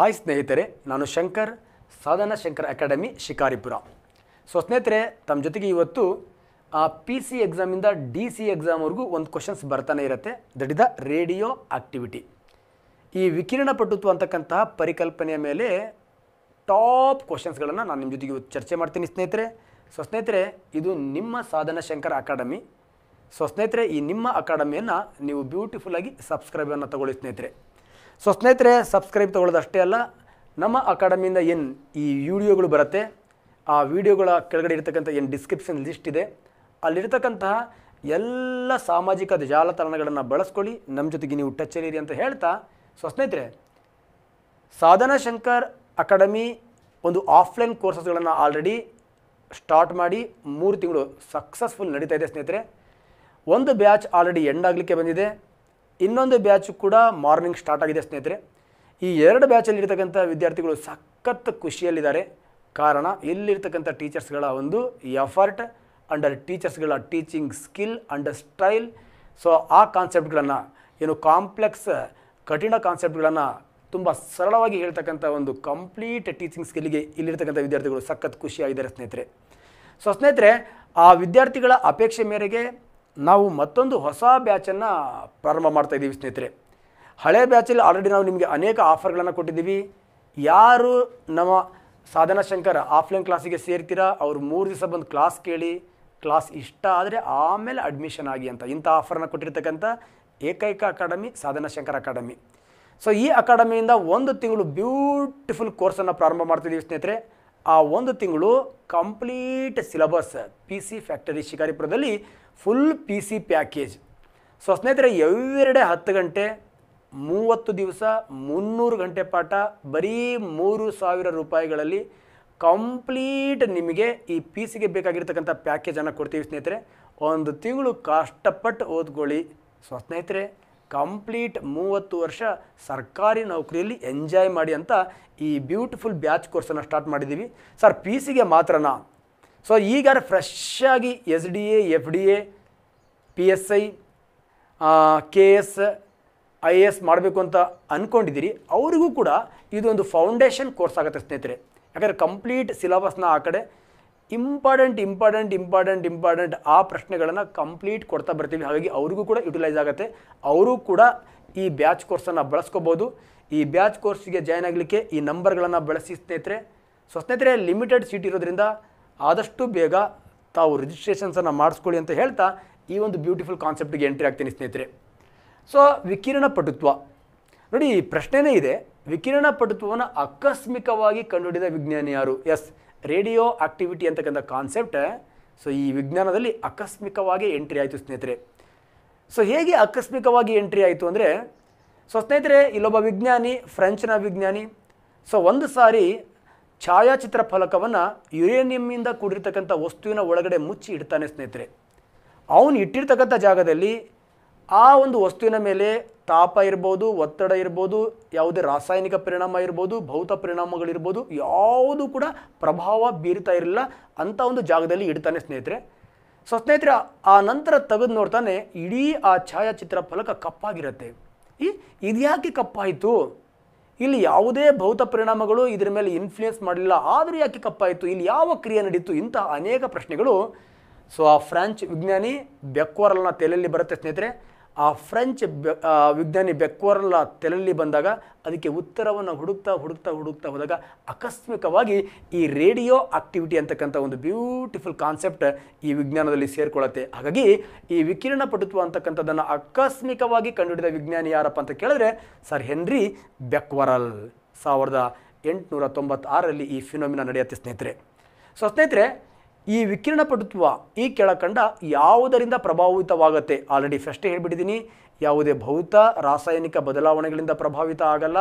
hi ಸ್ನೇಹಿತರೆ ನಾನು ಶಂಕರ್ ಸಾಧನ ಶಂಕರ್ ಅಕಾಡೆಮಿ ಶಿಕಾರಿಪುರ ಸೊ ಸ್ನೇಹಿತರೆ ತಮ್ಮ ಜೊತೆಗೆ ಇವತ್ತು ಪಿ ಸಿ ಎಕ್ಸಾಮಿಂದ ಡಿ ಸಿ ಎಕ್ಸಾಮ್ವರೆಗೂ ಒಂದು ಕ್ವಶನ್ಸ್ ಬರ್ತಾನೆ ಇರುತ್ತೆ that is the radioactivity ಈ ವಿಕಿರಣ ಪಟುತ್ವ ಅಂತಕ್ಕಂತಹ ಪರಿಕಲ್ಪನೆಯ ಮೇಲೆ ಟಾಪ್ ಕ್ವಶನ್ಸ್ಗಳನ್ನು ನಾನು ನಿಮ್ಮ ಜೊತೆಗೆ ಇವತ್ತು ಚರ್ಚೆ ಮಾಡ್ತೀನಿ ಸ್ನೇಹಿತರೆ ಸೊ ಸ್ನೇಹಿತರೆ ಇದು ನಿಮ್ಮ ಸಾಧನ ಶಂಕರ್ ಅಕಾಡೆಮಿ ಸೊ ಸ್ನೇಹಿತರೆ ಈ ನಿಮ್ಮ ಅಕಾಡೆಮಿಯನ್ನು ನೀವು ಬ್ಯೂಟಿಫುಲ್ಲಾಗಿ ಸಬ್ಸ್ಕ್ರೈಬನ್ನು ತಗೊಳ್ಳಿ ಸ್ನೇಹಿತರೆ ಸೊ ಸ್ನೇಹಿತರೆ ಸಬ್ಸ್ಕ್ರೈಬ್ ತೊಗೊಳ್ಳೋದಷ್ಟೇ ಅಲ್ಲ ನಮ್ಮ ಅಕಾಡೆಮಿಯಿಂದ ಏನು ಈ ವಿಡಿಯೋಗಳು ಬರುತ್ತೆ ಆ ವಿಡಿಯೋಗಳ ಕೆಳಗಡೆ ಇರತಕ್ಕಂಥ ಏನು ಡಿಸ್ಕ್ರಿಪ್ಷನ್ ಲಿಸ್ಟ್ ಇದೆ ಅಲ್ಲಿರ್ತಕ್ಕಂತಹ ಎಲ್ಲ ಸಾಮಾಜಿಕ ಜಾಲತಾಣಗಳನ್ನು ಬಳಸ್ಕೊಳ್ಳಿ ನಮ್ಮ ಜೊತೆಗೆ ನೀವು ಟಚ್ಚಲ್ಲಿರಿ ಅಂತ ಹೇಳ್ತಾ ಸೊ ಸ್ನೇಹಿತರೆ ಸಾಧನಾ ಶಂಕರ್ ಅಕಾಡೆಮಿ ಒಂದು ಆಫ್ಲೈನ್ ಕೋರ್ಸಸ್ಗಳನ್ನು ಆಲ್ರೆಡಿ ಸ್ಟಾರ್ಟ್ ಮಾಡಿ ಮೂರು ತಿಂಗಳು ಸಕ್ಸಸ್ಫುಲ್ ನಡೀತಾ ಇದೆ ಸ್ನೇಹಿತರೆ ಒಂದು ಬ್ಯಾಚ್ ಆಲ್ರೆಡಿ ಎಂಡ್ ಆಗಲಿಕ್ಕೆ ಬಂದಿದೆ ಇನ್ನೊಂದು ಬ್ಯಾಚ್ ಕೂಡ ಮಾರ್ನಿಂಗ್ ಸ್ಟಾರ್ಟ್ ಆಗಿದೆ ಸ್ನೇಹಿತರೆ ಈ ಎರಡು ಬ್ಯಾಚಲ್ಲಿರ್ತಕ್ಕಂಥ ವಿದ್ಯಾರ್ಥಿಗಳು ಸಖತ್ ಖುಷಿಯಲ್ಲಿದ್ದಾರೆ ಕಾರಣ ಇಲ್ಲಿರ್ತಕ್ಕಂಥ ಟೀಚರ್ಸ್ಗಳ ಒಂದು ಎಫರ್ಟ್ ಅಂಡರ್ ಟೀಚರ್ಸ್ಗಳ teaching skill and their style so ಆ ಕಾನ್ಸೆಪ್ಟ್ಗಳನ್ನು ಏನು ಕಾಂಪ್ಲೆಕ್ಸ್ ಕಠಿಣ ಕಾನ್ಸೆಪ್ಟ್ಗಳನ್ನು ತುಂಬ ಸರಳವಾಗಿ ಹೇಳ್ತಕ್ಕಂಥ ಒಂದು ಕಂಪ್ಲೀಟ್ ಟೀಚಿಂಗ್ ಸ್ಕಿಲ್ಗೆ ಇಲ್ಲಿರ್ತಕ್ಕಂಥ ವಿದ್ಯಾರ್ಥಿಗಳು ಸಖತ್ ಖುಷಿಯಾಗಿದ್ದಾರೆ ಸ್ನೇಹಿತರೆ ಸೊ ಸ್ನೇಹಿತರೆ ಆ ವಿದ್ಯಾರ್ಥಿಗಳ ಅಪೇಕ್ಷೆ ಮೇರೆಗೆ ನಾವು ಮತ್ತೊಂದು ಹೊಸ ಬ್ಯಾಚನ್ನು ಪ್ರಾರಂಭ ಮಾಡ್ತಾ ಇದ್ದೀವಿ ಸ್ನೇಹಿತರೆ ಹಳೆ ಬ್ಯಾಚಲ್ಲಿ ಆಲ್ರೆಡಿ ನಾವು ನಿಮಗೆ ಅನೇಕ ಆಫರ್ಗಳನ್ನು ಕೊಟ್ಟಿದ್ದೀವಿ ಯಾರು ನಮ್ಮ ಸಾಧನಾ ಶಂಕರ ಆಫ್ಲೈನ್ ಕ್ಲಾಸಿಗೆ ಸೇರ್ತೀರಾ ಅವರು ಮೂರು ದಿವಸ ಬಂದು ಕ್ಲಾಸ್ ಕೇಳಿ ಕ್ಲಾಸ್ ಇಷ್ಟ ಆದರೆ ಆಮೇಲೆ ಅಡ್ಮಿಷನ್ ಆಗಿ ಅಂತ ಇಂಥ ಆಫರನ್ನು ಕೊಟ್ಟಿರ್ತಕ್ಕಂಥ ಏಕೈಕ academy Sadhana Shankar academy so ಈ ಅಕಾಡೆಮಿಯಿಂದ ಒಂದು ತಿಂಗಳು ಬ್ಯೂಟಿಫುಲ್ ಕೋರ್ಸನ್ನು ಪ್ರಾರಂಭ ಮಾಡ್ತಿದ್ದೀವಿ ಸ್ನೇಹಿತರೆ ಆ ಒಂದು ತಿಂಗಳು complete syllabus P C factory ಶಿಕಾರಿಪುರದಲ್ಲಿ full P C package so ಸ್ನೇಹಿತರೆ ಎವ್ರಿಡೇ ಹತ್ತು ಗಂಟೆ ಮೂವತ್ತು ದಿವಸ ಮುನ್ನೂರು ಗಂಟೆ ಪಾಠ ಬರೀ ಮೂರು ಸಾವಿರ ರೂಪಾಯಿಗಳಲ್ಲಿ ಕಂಪ್ಲೀಟ್ ನಿಮಗೆ ಈ ಪಿ ಸಿಗೆ ಬೇಕಾಗಿರ್ತಕ್ಕಂಥ ಪ್ಯಾಕೇಜನ್ನು ಕೊಡ್ತೀವಿ ಸ್ನೇಹಿತರೆ ಒಂದು ತಿಂಗಳು ಕಷ್ಟಪಟ್ಟು ಓದ್ಕೊಳ್ಳಿ ಸೊ ಸ್ನೇಹಿತರೆ ಕಂಪ್ಲೀಟ್ ಮೂವತ್ತು ವರ್ಷ ಸರ್ಕಾರಿ ನೌಕರಿಯಲ್ಲಿ ಎಂಜಾಯ್ ಮಾಡಿ ಅಂತ ಈ ಬ್ಯೂಟಿಫುಲ್ ಬ್ಯಾಚ್ ಕೋರ್ಸನ್ನು ಸ್ಟಾರ್ಟ್ ಮಾಡಿದ್ದೀವಿ ಸರ್ ಪಿ ಸಿಗೆ ಮಾತ್ರನಾ ಸೊ ಈಗ ಫ್ರೆಶ್ ಆಗಿ S D A F D A P S I K S I A S ಮಾಡಬೇಕು ಅಂತ ಅಂದ್ಕೊಂಡಿದ್ದೀರಿ ಅವರಿಗೂ ಕೂಡ ಇದೊಂದು ಫೌಂಡೇಶನ್ ಕೋರ್ಸ್ ಆಗುತ್ತೆ ಸ್ನೇಹಿತರೆ ಯಾಕಂದರೆ ಕಂಪ್ಲೀಟ್ ಸಿಲಬಸ್ನ ಆ ಕಡೆ ಇಂಪಾರ್ಟೆಂಟ್ ಇಂಪಾರ್ಟೆಂಟ್ ಇಂಪಾರ್ಟೆಂಟ್ ಇಂಪಾರ್ಟೆಂಟ್ ಆ ಪ್ರಶ್ನೆಗಳನ್ನು ಕಂಪ್ಲೀಟ್ ಕೊಡ್ತಾ ಬರ್ತೀವಿ ಹಾಗಾಗಿ ಅವ್ರಿಗೂ ಕೂಡ ಯುಟಿಲೈಸ್ ಆಗುತ್ತೆ ಅವರು ಕೂಡ ಈ ಬ್ಯಾಚ್ ಕೋರ್ಸನ್ನು ಬಳಸ್ಕೋಬೋದು ಈ ಬ್ಯಾಚ್ ಕೋರ್ಸಿಗೆ ಜಾಯ್ನ್ ಆಗಲಿಕ್ಕೆ ಈ ನಂಬರ್ಗಳನ್ನು ಬಳಸಿ ಸ್ನೇಹಿತರೆ ಸೊ ಸ್ನೇಹಿತರೆ ಲಿಮಿಟೆಡ್ ಸೀಟ್ ಇರೋದ್ರಿಂದ ಆದಷ್ಟು ಬೇಗ ತಾವು ರಿಜಿಸ್ಟ್ರೇಷನ್ಸನ್ನು ಮಾಡಿಸ್ಕೊಳ್ಳಿ ಅಂತ ಹೇಳ್ತಾ ಈ ಒಂದು ಬ್ಯೂಟಿಫುಲ್ ಕಾನ್ಸೆಪ್ಟಿಗೆ ಎಂಟ್ರಿ ಆಗ್ತೀನಿ ಸ್ನೇಹಿತರೆ ಸೊ ವಿಕಿರಣ ಪಟುತ್ವ ನೋಡಿ ಈ ಪ್ರಶ್ನೆನೇ ಇದೆ ವಿಕಿರಣ ಪಟುತ್ವವನ್ನು ಆಕಸ್ಮಿಕವಾಗಿ ಕಂಡುಹಿಡಿದ ವಿಜ್ಞಾನಿ ಯಾರು ಎಸ್ ರೇಡಿಯೋ ಆಕ್ಟಿವಿಟಿ ಅಂತಕ್ಕಂಥ ಕಾನ್ಸೆಪ್ಟ್ ಸೊ ಈ ವಿಜ್ಞಾನದಲ್ಲಿ ಆಕಸ್ಮಿಕವಾಗಿ ಎಂಟ್ರಿ ಆಯಿತು ಸ್ನೇಹಿತರೆ ಸೊ ಹೇಗೆ ಆಕಸ್ಮಿಕವಾಗಿ ಎಂಟ್ರಿ ಆಯಿತು ಅಂದರೆ ಸೊ ಸ್ನೇಹಿತರೆ ಇಲ್ಲೊಬ್ಬ ವಿಜ್ಞಾನಿ ಫ್ರೆಂಚ್ನ ವಿಜ್ಞಾನಿ ಸೊ ಒಂದು ಸಾರಿ ಛಾಯಾಚಿತ್ರ ಫಲಕವನ್ನು ಯುರೇನಿಯಮ್ಮಿಂದ ಕೂಡಿರ್ತಕ್ಕಂಥ ವಸ್ತುವಿನ ಒಳಗಡೆ ಮುಚ್ಚಿ ಇಡ್ತಾನೆ ಸ್ನೇಹಿತರೆ ಅವನು ಇಟ್ಟಿರ್ತಕ್ಕಂಥ ಜಾಗದಲ್ಲಿ ಆ ಒಂದು ವಸ್ತುವಿನ ಮೇಲೆ ತಾಪ ಇರ್ಬೋದು ಒತ್ತಡ ಇರ್ಬೋದು ಯಾವುದೇ ರಾಸಾಯನಿಕ ಪರಿಣಾಮ ಇರ್ಬೋದು ಭೌತ ಪರಿಣಾಮಗಳಿರ್ಬೋದು ಯಾವುದೂ ಕೂಡ ಪ್ರಭಾವ ಬೀರ್ತಾ ಇರಲಿಲ್ಲ ಅಂಥ ಒಂದು ಜಾಗದಲ್ಲಿ ಇಡ್ತಾನೆ ಸ್ನೇಹಿತರೆ ಸೊ ಸ್ನೇಹಿತರೆ ಆ ನಂತರ ತೆಗೆದು ನೋಡ್ತಾನೆ ಇಡೀ ಆ ಛಾಯಾಚಿತ್ರ ಫಲಕ ಕಪ್ಪಾಗಿರುತ್ತೆ ಈ ಇದ್ಯಾಕೆ ಕಪ್ಪಾಯಿತು ಇಲ್ಲಿ ಯಾವುದೇ ಭೌತ ಪರಿಣಾಮಗಳು ಇದರ ಮೇಲೆ ಇನ್ಫ್ಲೂಯೆನ್ಸ್ ಮಾಡಲಿಲ್ಲ ಆದರೂ ಯಾಕೆ ಕಪ್ಪಾಯಿತು ಇಲ್ಲಿ ಯಾವ ಕ್ರಿಯೆ ನಡೀತು ಇಂತಹ ಅನೇಕ ಪ್ರಶ್ನೆಗಳು ಸೊ ಆ ಫ್ರೆಂಚ್ ವಿಜ್ಞಾನಿ ಬೆಕ್ವಾರಲ್ನ ತಲೆಯಲ್ಲಿ ಬರುತ್ತೆ ಸ್ನೇಹಿತರೆ ಆ ಫ್ರೆಂಚ್ ವಿಜ್ಞಾನಿ ಬೆಕ್ವರ್ಲ ತೆಲಲ್ಲಿ ಬಂದಾಗ ಅದಕ್ಕೆ ಉತ್ತರವನ್ನು ಹುಡುಕ್ತಾ ಹುಡುಕ್ತಾ ಹುಡುಕ್ತಾ ಹೋದಾಗ ಆಕಸ್ಮಿಕವಾಗಿ ಈ ರೇಡಿಯೋ ಆಕ್ಟಿವಿಟಿ ಅಂತಕ್ಕಂಥ ಒಂದು ಬ್ಯೂಟಿಫುಲ್ ಕಾನ್ಸೆಪ್ಟ್ ಈ ವಿಜ್ಞಾನದಲ್ಲಿ ಸೇರಿಕೊಳ್ಳುತ್ತೆ ಹಾಗಾಗಿ ಈ ವಿಕಿರಣ ಪಟುತ್ವ ಅಂತಕ್ಕಂಥದ್ದನ್ನು ಆಕಸ್ಮಿಕವಾಗಿ ಕಂಡುಹಿಡಿದ ವಿಜ್ಞಾನಿ ಯಾರಪ್ಪ ಅಂತ ಕೇಳಿದ್ರೆ ಸರ್ ಹೆನ್ರಿ ಬೆಕ್ವರಲ್ ಸಾವಿರದ ಎಂಟುನೂರ ತೊಂಬತ್ತಾರರಲ್ಲಿ ಈ ಫಿನೋಮಿನ ನಡೆಯುತ್ತೆ ಸ್ನೇಹಿತರೆ ಸೊ ಸ್ನೇಹಿತರೆ ಈ ವಿಕಿರಣಪಟುತ್ವ ಈ ಕೆಳಕಂಡ ಯಾವುದರಿಂದ ಪ್ರಭಾವಿತವಾಗುತ್ತೆ ಆಲ್ರೆಡಿ ಫಸ್ಟೇ ಹೇಳಿಬಿಟ್ಟಿದ್ದೀನಿ ಯಾವುದೇ ಭೌತ ರಾಸಾಯನಿಕ ಬದಲಾವಣೆಗಳಿಂದ ಪ್ರಭಾವಿತ ಆಗಲ್ಲ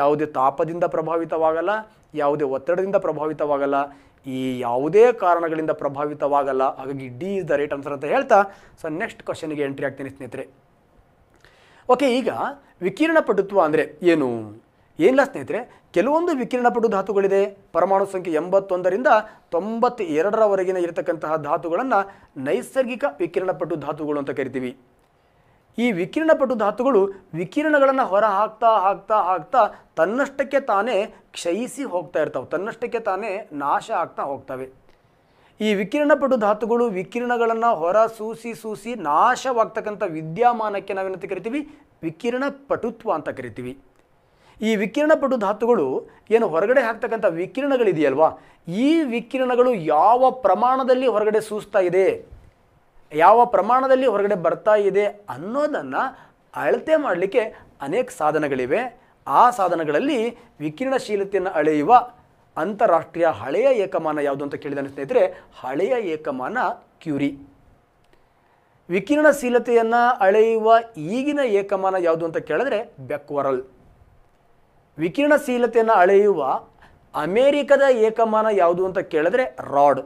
ಯಾವುದೇ ತಾಪದಿಂದ ಪ್ರಭಾವಿತವಾಗಲ್ಲ ಯಾವುದೇ ಒತ್ತಡದಿಂದ ಪ್ರಭಾವಿತವಾಗಲ್ಲ ಈ ಯಾವುದೇ ಕಾರಣಗಳಿಂದ ಪ್ರಭಾವಿತವಾಗಲ್ಲ ಹಾಗಾಗಿ D is the right answer ಅಂತ ಹೇಳ್ತಾ ಸೊ ನೆಕ್ಸ್ಟ್ ಕ್ವಶನ್ಗೆ ಎಂಟ್ರಿ ಆಗ್ತೀನಿ ಸ್ನೇಹಿತರೆ ಓಕೆ ಈಗ ವಿಕಿರಣ ಪಟುತ್ವ ಅಂದರೆ ಏನು ಏನಿಲ್ಲ ಸ್ನೇಹಿತರೆ ಕೆಲವೊಂದು ವಿಕಿರಣಪಟು ಧಾತುಗಳಿದೆ ಪರಮಾಣು ಸಂಖ್ಯೆ ಎಂಬತ್ತೊಂದರಿಂದ ತೊಂಬತ್ತ ಎರಡರವರೆಗಿನ ಇರತಕ್ಕಂತಹ ಧಾತುಗಳನ್ನು ನೈಸರ್ಗಿಕ ವಿಕಿರಣಪಟು ಧಾತುಗಳು ಅಂತ ಕರಿತೀವಿ ಈ ವಿಕಿರಣಪಟು ಧಾತುಗಳು ವಿಕಿರಣಗಳನ್ನು ಹೊರ ಹಾಕ್ತಾ ಹಾಕ್ತಾ ಹಾಕ್ತಾ ತನ್ನಷ್ಟಕ್ಕೆ ತಾನೇ ಕ್ಷಯಿಸಿ ಹೋಗ್ತಾ ಇರ್ತಾವೆ ತನ್ನಷ್ಟಕ್ಕೆ ತಾನೇ ನಾಶ ಆಗ್ತಾ ಹೋಗ್ತವೆ ಈ ವಿಕಿರಣಪಟು ಧಾತುಗಳು ವಿಕಿರಣಗಳನ್ನು ಹೊರ ಸೂಸಿ ಸೂಸಿ ನಾಶವಾಗ್ತಕ್ಕಂಥ ವಿದ್ಯಮಾನಕ್ಕೆ ನಾವೇನಂತ ಕರಿತೀವಿ ವಿಕಿರಣ ಪಟುತ್ವ ಅಂತ ಕರಿತೀವಿ ಈ ವಿಕಿರಣಪಟು ಧಾತುಗಳು ಏನು ಹೊರಗಡೆ ಹಾಕ್ತಕ್ಕಂಥ ವಿಕಿರಣಗಳಿದೆಯಲ್ವಾ ಈ ವಿಕಿರಣಗಳು ಯಾವ ಪ್ರಮಾಣದಲ್ಲಿ ಹೊರಗಡೆ ಸೂಸ್ತಾ ಇದೆ ಯಾವ ಪ್ರಮಾಣದಲ್ಲಿ ಹೊರಗಡೆ ಬರ್ತಾ ಇದೆ ಅನ್ನೋದನ್ನು ಅಳತೆ ಮಾಡಲಿಕ್ಕೆ ಅನೇಕ ಸಾಧನಗಳಿವೆ ಆ ಸಾಧನಗಳಲ್ಲಿ ವಿಕಿರಣಶೀಲತೆಯನ್ನು ಅಳೆಯುವ ಅಂತಾರಾಷ್ಟ್ರೀಯ ಹಳೆಯ ಏಕಮಾನ ಯಾವುದು ಅಂತ ಕೇಳಿದ ಸ್ನೇಹಿತರೆ ಹಳೆಯ ಏಕಮಾನ ಕ್ಯೂರಿ ವಿಕಿರಣಶೀಲತೆಯನ್ನು ಅಳೆಯುವ ಈಗಿನ ಏಕಮಾನ ಯಾವುದು ಅಂತ ಕೇಳಿದ್ರೆ ಬೆಕ್ವರಲ್ ವಿಕಿರಣಶೀಲತೆಯನ್ನು ಅಳೆಯುವ ಅಮೇರಿಕದ ಏಕಮಾನ ಯಾವುದು ಅಂತ ಕೇಳಿದ್ರೆ ರಾಡ್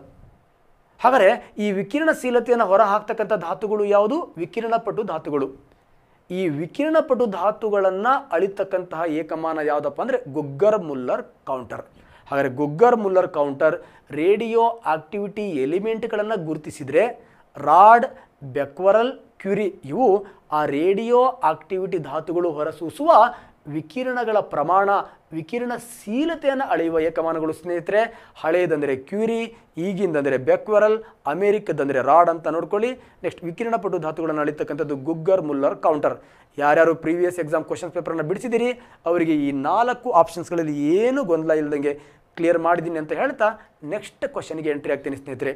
ಹಾಗಾದರೆ ಈ ವಿಕಿರಣಶೀಲತೆಯನ್ನು ಹೊರಹಾಕ್ತಕ್ಕಂಥ ಧಾತುಗಳು ಯಾವುದು ವಿಕಿರಣಪಟು ಧಾತುಗಳು ಈ ವಿಕಿರಣಪಟು ಧಾತುಗಳನ್ನು ಅಳಿತಕ್ಕಂತಹ ಏಕಮಾನ ಯಾವುದಪ್ಪ ಅಂದರೆ ಗುಗ್ಗರ್ ಮುಲ್ಲರ್ ಕೌಂಟರ್ ಹಾಗಾದರೆ Geiger Muller counter radioactivity ಎಲಿಮೆಂಟ್ಗಳನ್ನು ಗುರುತಿಸಿದರೆ ರಾಡ್ ಬೆಕ್ವರಲ್ ಕ್ಯುರಿ ಇವು ಆ ರೇಡಿಯೋ ಆಕ್ಟಿವಿಟಿ ಧಾತುಗಳು ಹೊರಸೂಸುವ ವಿಕಿರಣಗಳ ಪ್ರಮಾಣ ವಿಕಿರಣಶೀಲತೆಯನ್ನು ಅಳೆಯುವ ಏಕಮಾನಗಳು ಸ್ನೇಹಿತರೆ ಹಳೆಯದಂದರೆ ಕ್ಯೂರಿ ಈಗಿಂದಂದರೆ ಬೆಕ್ವರಲ್ ಅಮೇರಿಕದಂದರೆ ರಾಡ್ ಅಂತ ನೋಡ್ಕೊಳ್ಳಿ ನೆಕ್ಸ್ಟ್ ವಿಕಿರಣ ಪಟು ಧಾತುಗಳನ್ನು ಅಳಿತಕ್ಕಂಥದ್ದು ಗುಗ್ಗರ್ ಮುಲ್ಲರ್ ಕೌಂಟರ್ ಯಾರ್ಯಾರು ಪ್ರೀವಿಯಸ್ ಎಕ್ಸಾಮ್ ಕ್ವಶನ್ಸ್ ಪೇಪರನ್ನು ಬಿಡಿಸಿದ್ದೀರಿ ಅವರಿಗೆ ಈ ನಾಲ್ಕು ಆಪ್ಷನ್ಸ್ಗಳಲ್ಲಿ ಏನು ಗೊಂದಲ ಇಲ್ಲದಂಗೆ ಕ್ಲಿಯರ್ ಮಾಡಿದ್ದೀನಿ ಅಂತ ಹೇಳ್ತಾ ನೆಕ್ಸ್ಟ್ ಕ್ವಶನ್ಗೆ ಎಂಟ್ರಿ ಆಗ್ತೀನಿ ಸ್ನೇಹಿತರೆ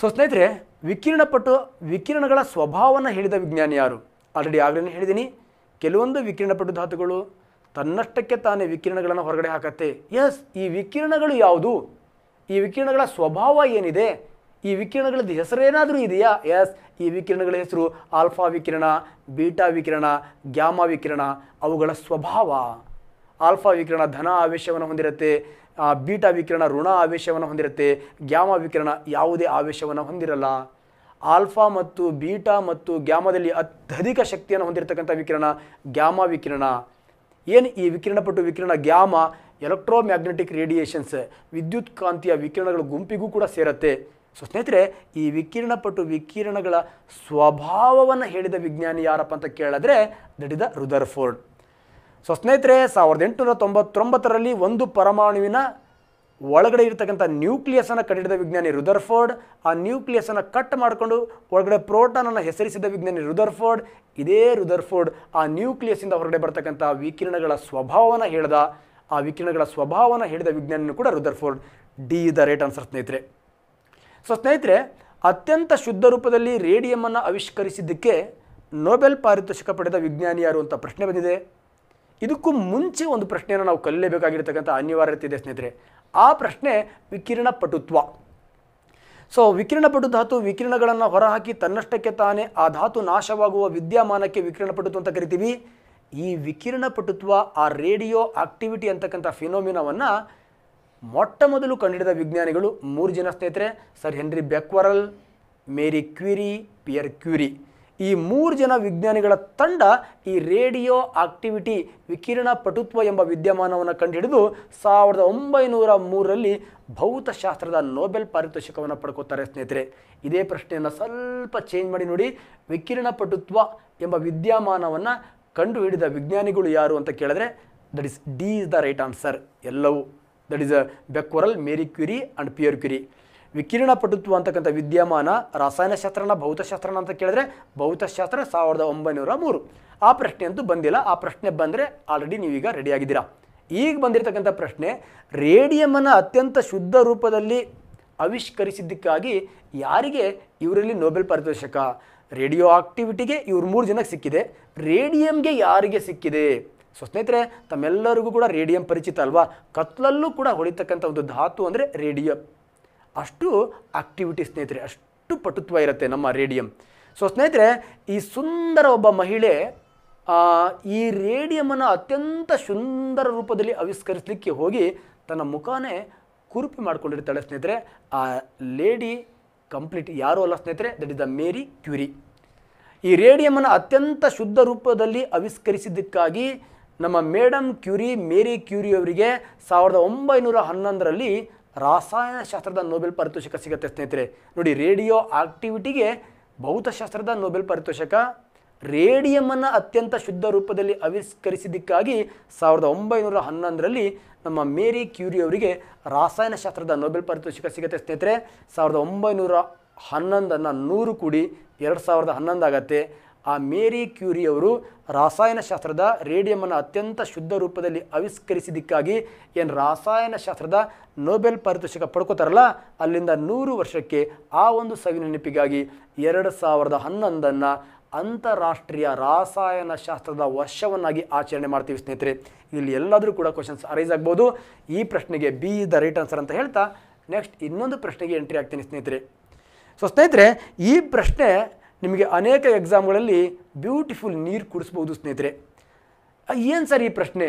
ಸೊ ಸ್ನೇಹಿತರೆ ವಿಕಿರಣಪಟು ವಿಕಿರಣಗಳ ಸ್ವಭಾವವನ್ನು ಹೇಳಿದ ವಿಜ್ಞಾನಿ ಯಾರು ಆಲ್ರೆಡಿ ಆಗಲೇ ಹೇಳಿದ್ದೀನಿ ಕೆಲವೊಂದು ವಿಕಿರಣ ಧಾತುಗಳು ತನ್ನಷ್ಟಕ್ಕೆ ತಾನೇ ವಿಕಿರಣಗಳನ್ನು ಹೊರಗಡೆ ಹಾಕತ್ತೆ ಎಸ್ ಈ ವಿಕಿರಣಗಳು ಯಾವುದು ಈ ವಿಕಿರಣಗಳ ಸ್ವಭಾವ ಏನಿದೆ ಈ ವಿಕಿರಣಗಳದ್ದು ಹೆಸರೇನಾದರೂ ಇದೆಯಾ ಎಸ್ ಈ ವಿಕಿರಣಗಳ ಹೆಸರು ಆಲ್ಫಾ ವಿಕಿರಣ ಬೀಟಾ ವಿಕಿರಣ ಗ್ಯಾಮಾ ವಿಕಿರಣ ಅವುಗಳ ಸ್ವಭಾವ ಆಲ್ಫಾ ವಿಕಿರಣ ಧನ ಆವೇಶವನ್ನು ಹೊಂದಿರುತ್ತೆ ಬೀಟಾ ವಿಕಿರಣ ಋಣ ಆವೇಶವನ್ನು ಹೊಂದಿರುತ್ತೆ ಗ್ಯಾಮ ವಿಕಿರಣ ಯಾವುದೇ ಆವೇಶವನ್ನು ಹೊಂದಿರಲ್ಲ ಆಲ್ಫಾ ಮತ್ತು ಬೀಟಾ ಮತ್ತು ಗ್ಯಾಮದಲ್ಲಿ ಅತ್ಯಧಿಕ ಶಕ್ತಿಯನ್ನು ಹೊಂದಿರತಕ್ಕಂಥ ವಿಕಿರಣ ಗ್ಯಾಮ ವಿಕಿರಣ ಏನು ಈ ವಿಕಿರಣ ವಿಕಿರಣ ಗ್ಯಾಮ ಎಲೆಕ್ಟ್ರೋಮ್ಯಾಗ್ನೆಟಿಕ್ ರೇಡಿಯೇಷನ್ಸ್ ವಿದ್ಯುತ್ ಕಾಂತಿಯ ವಿಕಿರಣಗಳ ಗುಂಪಿಗೂ ಕೂಡ ಸೇರತ್ತೆ ಸೊ ಸ್ನೇಹಿತರೆ ಈ ವಿಕಿರಣ ವಿಕಿರಣಗಳ ಸ್ವಭಾವವನ್ನು ಹೇಳಿದ ವಿಜ್ಞಾನಿ ಯಾರಪ್ಪ ಅಂತ ಕೇಳಿದ್ರೆ ದಟ್ ರುದರ್ಫೋರ್ಡ್ ಸೊ ಸ್ನೇಹಿತರೆ ಸಾವಿರದ ಎಂಟುನೂರ ತೊಂಬತ್ತೊಂಬತ್ತರಲ್ಲಿ ಒಂದು ಪರಮಾಣುವಿನ ಒಳಗಡೆ ಇರತಕ್ಕಂಥ ನ್ಯೂಕ್ಲಿಯಸನ್ನು ಕಟ್ಟಿದ ವಿಜ್ಞಾನಿ ರುದರ್ಫೋರ್ಡ್ ಆ ನ್ಯೂಕ್ಲಿಯಸನ್ನು ಕಟ್ ಮಾಡಿಕೊಂಡು ಒಳಗಡೆ ಪ್ರೋಟಾನನ್ನು ಹೆಸರಿಸಿದ ವಿಜ್ಞಾನಿ ರುದರ್ಫೋರ್ಡ್ ಇದೇ ರುದರ್ಫೋರ್ಡ್ ಆ ನ್ಯೂಕ್ಲಿಯಸ್ಸಿಂದ ಹೊರಗಡೆ ಬರತಕ್ಕಂಥ ವಿಕಿರಣಗಳ ಸ್ವಭಾವನ ಹೇಳಿದ ಆ ವಿಕಿರಣಗಳ ಸ್ವಭಾವನ ಹೇಳಿದ ವಿಜ್ಞಾನಿನೂ ಕೂಡ Rutherford D the right answer ಸ್ನೇಹಿತರೆ ಸೊ ಸ್ನೇಹಿತರೆ ಅತ್ಯಂತ ಶುದ್ಧ ರೂಪದಲ್ಲಿ ರೇಡಿಯಮನ್ನು ಆವಿಷ್ಕರಿಸಿದ್ದಕ್ಕೆ ನೋಬೆಲ್ ಪಾರಿತೋಷಕ ಪಡೆದ ವಿಜ್ಞಾನಿ ಯಾರು ಅಂತ ಪ್ರಶ್ನೆ ಬಂದಿದೆ ಇದಕ್ಕೂ ಮುಂಚೆ ಒಂದು ಪ್ರಶ್ನೆಯನ್ನು ನಾವು ಕಲಿಯಬೇಕಾಗಿರ್ತಕ್ಕಂಥ ಅನಿವಾರ್ಯತೆ ಇದೆ ಸ್ನೇಹಿತರೆ ಆ ಪ್ರಶ್ನೆ ವಿಕಿರಣ ಪಟುತ್ವ ಸೊ ವಿಕಿರಣಪಟು ಧಾತು ವಿಕಿರಣಗಳನ್ನು ಹೊರಹಾಕಿ ತನ್ನಷ್ಟಕ್ಕೆ ತಾನೇ ಆ ಧಾತು ನಾಶವಾಗುವ ವಿದ್ಯಮಾನಕ್ಕೆ ವಿಕಿರಣಪಟುತ್ವ ಅಂತ ಕರಿತೀವಿ ಈ ವಿಕಿರಣಪಟುತ್ವ ಆ ರೇಡಿಯೋ ಆಕ್ಟಿವಿಟಿ ಅಂತಕ್ಕಂಥ ಫಿನೋಮಿನವನ್ನು ಮೊಟ್ಟ ಮೊದಲು ಕಂಡುಹಿಡಿದ ವಿಜ್ಞಾನಿಗಳು ಮೂರು ಜನ ಸ್ನೇಹಿತರೆ sir Henri Becquerel Marie Curie Pierre Curie ಈ ಮೂರು ಜನ ವಿಜ್ಞಾನಿಗಳ ತಂಡ ಈ ರೇಡಿಯೋ ಆಕ್ಟಿವಿಟಿ ವಿಕಿರಣ ಪಟುತ್ವ ಎಂಬ ವಿದ್ಯಮಾನವನ್ನು ಕಂಡುಹಿಡಿದು ಸಾವಿರದ ಒಂಬೈನೂರ ಮೂರರಲ್ಲಿ ಭೌತಶಾಸ್ತ್ರದ ನೋಬೆಲ್ ಪಾರಿತೋಷಕವನ್ನು ಪಡ್ಕೋತಾರೆ ಸ್ನೇಹಿತರೆ ಇದೇ ಪ್ರಶ್ನೆಯನ್ನು ಸ್ವಲ್ಪ ಚೇಂಜ್ ಮಾಡಿ ನೋಡಿ ವಿಕಿರಣ ಪಟುತ್ವ ಎಂಬ ವಿದ್ಯಮಾನವನ್ನು ಕಂಡುಹಿಡಿದ ವಿಜ್ಞಾನಿಗಳು ಯಾರು ಅಂತ ಕೇಳಿದ್ರೆ that is D is the right answer ಎಲ್ಲವೂ that is Becquerel Marie Curie and Pierre Curie ವಿಕಿರಣ ಪಟುತ್ವ ಅಂತಕ್ಕಂಥ ವಿದ್ಯಮಾನ ರಸಾಯನಶಾಸ್ತ್ರನ ಭೌತಶಾಸ್ತ್ರನ ಅಂತ ಕೇಳಿದ್ರೆ ಭೌತಶಾಸ್ತ್ರ ಸಾವಿರದ ಒಂಬೈನೂರ ಮೂರು ಆ ಪ್ರಶ್ನೆ ಅಂತೂ ಬಂದಿಲ್ಲ ಆ ಪ್ರಶ್ನೆ ಬಂದರೆ ಆಲ್ರೆಡಿ ನೀವೀಗ ರೆಡಿಯಾಗಿದ್ದೀರಾ ಈಗ ಬಂದಿರತಕ್ಕಂಥ ಪ್ರಶ್ನೆ ರೇಡಿಯಮನ್ನು ಅತ್ಯಂತ ಶುದ್ಧ ರೂಪದಲ್ಲಿ ಆವಿಷ್ಕರಿಸಿದ್ದಕ್ಕಾಗಿ ಯಾರಿಗೆ ಇವರಲ್ಲಿ ನೋಬೆಲ್ ಪಾರಿತೋಷಕ ರೇಡಿಯೋ ಆಕ್ಟಿವಿಟಿಗೆ ಇವ್ರ ಮೂರು ಜನಕ್ಕೆ ಸಿಕ್ಕಿದೆ ರೇಡಿಯಂಗೆ ಯಾರಿಗೆ ಸಿಕ್ಕಿದೆ ಸೊ ಸ್ನೇಹಿತರೆ ತಮ್ಮೆಲ್ಲರಿಗೂ ಕೂಡ ರೇಡಿಯಂ ಪರಿಚಿತ ಅಲ್ವಾ ಕತ್ಲಲ್ಲೂ ಕೂಡ ಹೊಳಿತಕ್ಕಂಥ ಒಂದು ಧಾತು ಅಂದರೆ ರೇಡಿಯೋ ಅಷ್ಟು ಆಕ್ಟಿವಿಟಿ ಸ್ನೇಹಿತರೆ ಅಷ್ಟು ಪಟುತ್ವ ಇರುತ್ತೆ ನಮ್ಮ ರೇಡಿಯಂ ಸೊ ಸ್ನೇಹಿತರೆ ಈ ಸುಂದರ ಒಬ್ಬ ಮಹಿಳೆ ಈ ರೇಡಿಯಮನ್ನು ಅತ್ಯಂತ ಸುಂದರ ರೂಪದಲ್ಲಿ ಆವಿಷ್ಕರಿಸಲಿಕ್ಕೆ ಹೋಗಿ ತನ್ನ ಮುಖಾನೇ ಕುರುಪಿ ಮಾಡಿಕೊಂಡಿರ್ತಾಳೆ ಸ್ನೇಹಿತರೆ ಆ ಲೇಡಿ ಕಂಪ್ಲೀಟ್ ಯಾರೂ ಅಲ್ಲ ಸ್ನೇಹಿತರೆ that is the Marie Curie ಈ ರೇಡಿಯಮನ್ನು ಅತ್ಯಂತ ಶುದ್ಧ ರೂಪದಲ್ಲಿ ಆವಿಷ್ಕರಿಸಿದ್ದಕ್ಕಾಗಿ ನಮ್ಮ ಮೇಡಮ್ ಕ್ಯೂರಿ ಮೇರಿ ಕ್ಯೂರಿ ಅವರಿಗೆ ಸಾವಿರದ ಒಂಬೈನೂರ ಹನ್ನೊಂದರಲ್ಲಿ ರಾಸಾಯನಶಾಸ್ತ್ರದ ನೋಬೆಲ್ ಪಾರಿತೋಷಕ ಸಿಗುತ್ತೆ ಸ್ನೇಹಿತರೆ ನೋಡಿ ರೇಡಿಯೋ ಆಕ್ಟಿವಿಟಿಗೆ ಭೌತಶಾಸ್ತ್ರದ ನೋಬೆಲ್ ಪಾರಿತೋಷಕ ರೇಡಿಯಮನ್ನು ಅತ್ಯಂತ ಶುದ್ಧ ರೂಪದಲ್ಲಿ ಆವಿಷ್ಕರಿಸಿದ್ದಕ್ಕಾಗಿ ಸಾವಿರದ ಒಂಬೈನೂರ ಹನ್ನೊಂದರಲ್ಲಿ ನಮ್ಮ ಮೇರಿ ಕ್ಯೂರಿ ಅವರಿಗೆ ರಾಸಾಯನಶಾಸ್ತ್ರದ ನೋಬೆಲ್ ಪಾರಿತೋಷಕ ಸಿಗುತ್ತೆ ಸ್ನೇಹಿತರೆ ಸಾವಿರದ ಒಂಬೈನೂರ ಹನ್ನೊಂದನ್ನು ನೂರು ಕೂಡಿ ಎರಡು ಸಾವಿರದ ಹನ್ನೊಂದಾಗತ್ತೆ ಆ ಮೇರಿ ಕ್ಯೂರಿ ಅವರು ರಾಸಾಯನಶಾಸ್ತ್ರದ ರೇಡಿಯಮನ್ನು ಅತ್ಯಂತ ಶುದ್ಧ ರೂಪದಲ್ಲಿ ಆವಿಷ್ಕರಿಸಿದ್ದಕ್ಕಾಗಿ ಏನು ರಾಸಾಯನಶಾಸ್ತ್ರದ ನೊಬೆಲ್ ಪಾರಿತೋಷಿಕ ಪಡ್ಕೋತಾರಲ್ಲ ಅಲ್ಲಿಂದ ನೂರು ವರ್ಷಕ್ಕೆ ಆ ಒಂದು ಸವಿ ನೆನಪಿಗಾಗಿ ಎರಡು ಸಾವಿರದ ಹನ್ನೊಂದನ್ನು ಅಂತಾರಾಷ್ಟ್ರೀಯ ರಾಸಾಯನಶಾಸ್ತ್ರದ ವರ್ಷವನ್ನಾಗಿ ಆಚರಣೆ ಮಾಡ್ತೀವಿ ಸ್ನೇಹಿತರೆ ಇಲ್ಲಿ ಎಲ್ಲಾದರೂ ಕೂಡ ಕ್ವಶನ್ಸ್ ಅರೈಸ್ ಆಗ್ಬೋದು ಈ ಪ್ರಶ್ನೆಗೆ ಬಿ ದ ರೈಟ್ ಆನ್ಸರ್ ಅಂತ ಹೇಳ್ತಾ ನೆಕ್ಸ್ಟ್ ಇನ್ನೊಂದು ಪ್ರಶ್ನೆಗೆ ಎಂಟ್ರಿ ಆಗ್ತೀನಿ ಸ್ನೇಹಿತರೆ ಸೊ ಸ್ನೇಹಿತರೆ ಈ ಪ್ರಶ್ನೆ ನಿಮಗೆ ಅನೇಕ ಎಕ್ಸಾಮ್ಗಳಲ್ಲಿ ಬ್ಯೂಟಿಫುಲ್ ನೀರು ಕುಡಿಸ್ಬೋದು ಸ್ನೇಹಿತರೆ ಏನು ಸರ್ ಈ ಪ್ರಶ್ನೆ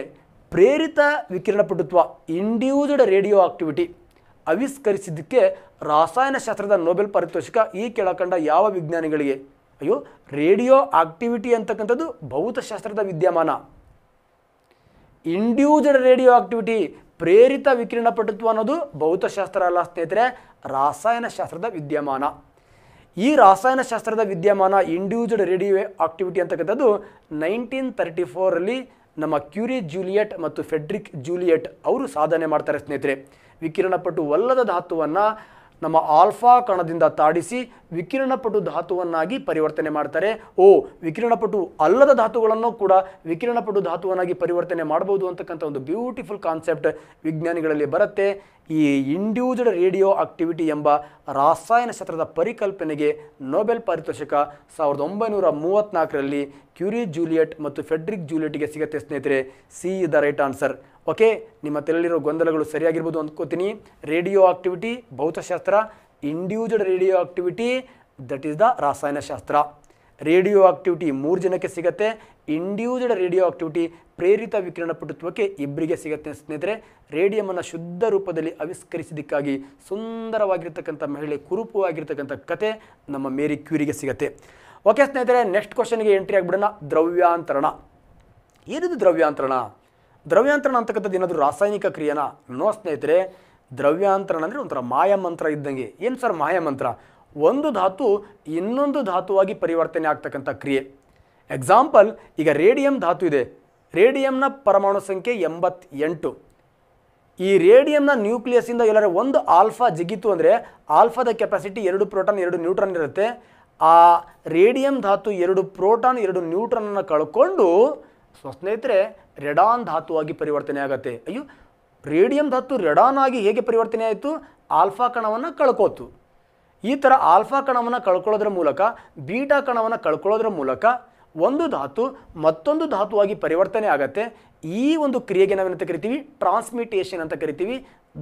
ಪ್ರೇರಿತ ವಿಕಿರಣಪಟುತ್ವ ಇಂಡ್ಯೂಸ್ಡ್ ರೇಡಿಯೋ ಆಕ್ಟಿವಿಟಿ ಆವಿಷ್ಕರಿಸಿದ್ದಕ್ಕೆ ರಾಸಾಯನಶಾಸ್ತ್ರದ ನೊಬೆಲ್ ಪಾರಿತೋಷಿಕ ಈ ಕೆಳಕಂಡ ಯಾವ ವಿಜ್ಞಾನಿಗಳಿಗೆ ಅಯ್ಯೋ ರೇಡಿಯೋ ಆಕ್ಟಿವಿಟಿ ಅಂತಕ್ಕಂಥದ್ದು ಭೌತಶಾಸ್ತ್ರದ ವಿದ್ಯಮಾನ ಇಂಡ್ಯೂಸ್ಡ್ ರೇಡಿಯೋ ಆಕ್ಟಿವಿಟಿ ಪ್ರೇರಿತ ವಿಕಿರಣಪಟುತ್ವ ಅನ್ನೋದು ಭೌತಶಾಸ್ತ್ರ ಅಲ್ಲ ಸ್ನೇಹಿತರೆ ರಾಸಾಯನಶಾಸ್ತ್ರದ ವಿದ್ಯಮಾನ ಈ ರಾಸಾಯನಶಾಸ್ತ್ರದ ವಿದ್ಯಮಾನ ಇಂಡಿವಿಜುವಲ್ ರೇಡಿಯೋ ಆಕ್ಟಿವಿಟಿ ಅಂತಕ್ಕಂಥದ್ದು ನೈನ್ಟೀನ್ ತರ್ಟಿ ಫೋರಲ್ಲಿ ನಮ್ಮ ಕ್ಯೂರಿ ಜೂಲಿಯಟ್ ಮತ್ತು ಫೆಡ್ರಿಕ್ ಜೂಲಿಯಟ್ ಅವರು ಸಾಧನೆ ಮಾಡ್ತಾರೆ ಸ್ನೇಹಿತರೆ ವಿಕಿರಣಪಟು ಒಲ್ಲದ ಧಾತುವನ್ನು ನಮ್ಮ ಆಲ್ಫಾ ಕಣದಿಂದ ತಾಡಿಸಿ ವಿಕಿರಣಪಟು ಧಾತುವನ್ನಾಗಿ ಪರಿವರ್ತನೆ ಮಾಡ್ತಾರೆ ಓ ವಿಕಿರಣಪಟು ಅಲ್ಲದ ಧಾತುಗಳನ್ನು ಕೂಡ ವಿಕಿರಣಪಟು ಧಾತುವನ್ನಾಗಿ ಪರಿವರ್ತನೆ ಮಾಡಬಹುದು ಅಂತಕ್ಕಂಥ ಒಂದು ಬ್ಯೂಟಿಫುಲ್ ಕಾನ್ಸೆಪ್ಟ್ ವಿಜ್ಞಾನಿಗಳಲ್ಲಿ ಬರುತ್ತೆ ಈ ಇಂಡ್ಯೂಜ್ಡ್ ರೇಡಿಯೋ ಆಕ್ಟಿವಿಟಿ ಎಂಬ ರಾಸಾಯನ ಶಸ್ತ್ರದ ಪರಿಕಲ್ಪನೆಗೆ ನೊಬೆಲ್ ಪಾರಿತೋಷಕ ಸಾವಿರದ ಒಂಬೈನೂರ ಮೂವತ್ತ್ನಾಲ್ಕರಲ್ಲಿ ಕ್ಯೂರಿ ಜೂಲಿಯಟ್ ಮತ್ತು ಫೆಡ್ರಿಕ್ ಜೂಲಿಯಟ್ಗೆ ಸಿಗುತ್ತೆ ಸ್ನೇಹಿತರೆ C the right answer okay ನಿಮ್ಮ ತಲೆಯಲ್ಲಿರೋ ಗೊಂದಲಗಳು ಸರಿಯಾಗಿರ್ಬೋದು ಅಂದ್ಕೋತೀನಿ ರೇಡಿಯೋ ಆಕ್ಟಿವಿಟಿ ಭೌತಶಾಸ್ತ್ರ individual radioactivity that is the ರಾಸಾಯನಶಾಸ್ತ್ರ ರೇಡಿಯೋ ಆಕ್ಟಿವಿಟಿ ಮೂರು ಜನಕ್ಕೆ ಸಿಗುತ್ತೆ ಇಂಡಿವಿಜುವಲ್ ರೇಡಿಯೋ ಆಕ್ಟಿವಿಟಿ ಪ್ರೇರಿತ ವಿಕಿರಣ ಪಟುತ್ವಕ್ಕೆ ಇಬ್ಬರಿಗೆ ಸಿಗುತ್ತೆ ಸ್ನೇಹಿತರೆ ರೇಡಿಯಮನ್ನು ಶುದ್ಧ ರೂಪದಲ್ಲಿ ಆವಿಷ್ಕರಿಸಿದ್ದಕ್ಕಾಗಿ ಸುಂದರವಾಗಿರ್ತಕ್ಕಂಥ ಮಹಿಳೆ ಕುರುಪು ಕತೆ ನಮ್ಮ ಮೇರಿ ಕ್ಯೂರಿಗೆ ಸಿಗುತ್ತೆ ಓಕೆ ಸ್ನೇಹಿತರೆ ನೆಕ್ಸ್ಟ್ ಕ್ವಶನ್ಗೆ ಎಂಟ್ರಿ ಆಗಿಬಿಡೋಣ ದ್ರವ್ಯಾಂತರಣ ಏನಿದು ದ್ರವ್ಯಾಂತರಣ ದ್ರವ್ಯಾಂತರಣ ಅಂತಕ್ಕಂಥದ್ದು ಏನಾದರೂ ರಾಸಾಯನಿಕ ಕ್ರಿಯೆನ ನೋ ಸ್ನೇಹಿತರೆ ದ್ರವ್ಯಾಂತರಣ ಅಂದರೆ ಒಂಥರ ಮಂತ್ರ ಇದ್ದಂಗೆ ಏನು ಸರ್ ಮಂತ್ರ ಒಂದು ಧಾತು ಇನ್ನೊಂದು ಧಾತುವಾಗಿ ಪರಿವರ್ತನೆ ಆಗ್ತಕ್ಕಂಥ ಕ್ರಿಯೆ ಎಕ್ಸಾಂಪಲ್ ಈಗ ರೇಡಿಯಂ ಧಾತು ಇದೆ ರೇಡಿಯಂನ ಪರಮಾಣು ಸಂಖ್ಯೆ ಎಂಬತ್ತೆಂಟು ಈ ರೇಡಿಯಂನ ನ್ಯೂಕ್ಲಿಯಸ್ಸಿಂದ ಎಲ್ಲರೂ ಒಂದು ಆಲ್ಫಾ ಜಿಗಿತು ಅಂದರೆ ಆಲ್ಫಾದ ಕೆಪಾಸಿಟಿ ಎರಡು ಪ್ರೋಟಾನ್ ಎರಡು ನ್ಯೂಟ್ರಾನ್ ಇರುತ್ತೆ ಆ ರೇಡಿಯಂ ಧಾತು ಎರಡು ಪ್ರೋಟಾನ್ ಎರಡು ನ್ಯೂಟ್ರನನ್ನು ಕಳ್ಕೊಂಡು ಸ್ವಸ್ನೇಹಿತರೆ ಸ್ನೇಹಿತರೆ ರೆಡಾನ್ ಧಾತುವಾಗಿ ಪರಿವರ್ತನೆ ಆಗುತ್ತೆ ಅಯ್ಯೋ ರೇಡಿಯಂ ಧಾತು ರೆಡಾನ್ ಆಗಿ ಹೇಗೆ ಪರಿವರ್ತನೆ ಆಯಿತು ಆಲ್ಫಾ ಕಣವನ್ನು ಕಳ್ಕೋತು ಈ ಥರ ಆಲ್ಫಾ ಕಣವನ್ನು ಕಳ್ಕೊಳ್ಳೋದ್ರ ಮೂಲಕ ಬೀಟಾ ಕಣವನ್ನು ಕಳ್ಕೊಳ್ಳೋದ್ರ ಮೂಲಕ ಒಂದು ಧಾತು ಮತ್ತೊಂದು ಧಾತುವಾಗಿ ಪರಿವರ್ತನೆ ಆಗತ್ತೆ ಈ ಒಂದು ಕ್ರಿಯೆಗೆ ನಾವೇನಂತ ಕರಿತೀವಿ ಟ್ರಾನ್ಸ್ಮಿಟೇಷನ್ ಅಂತ ಕರಿತೀವಿ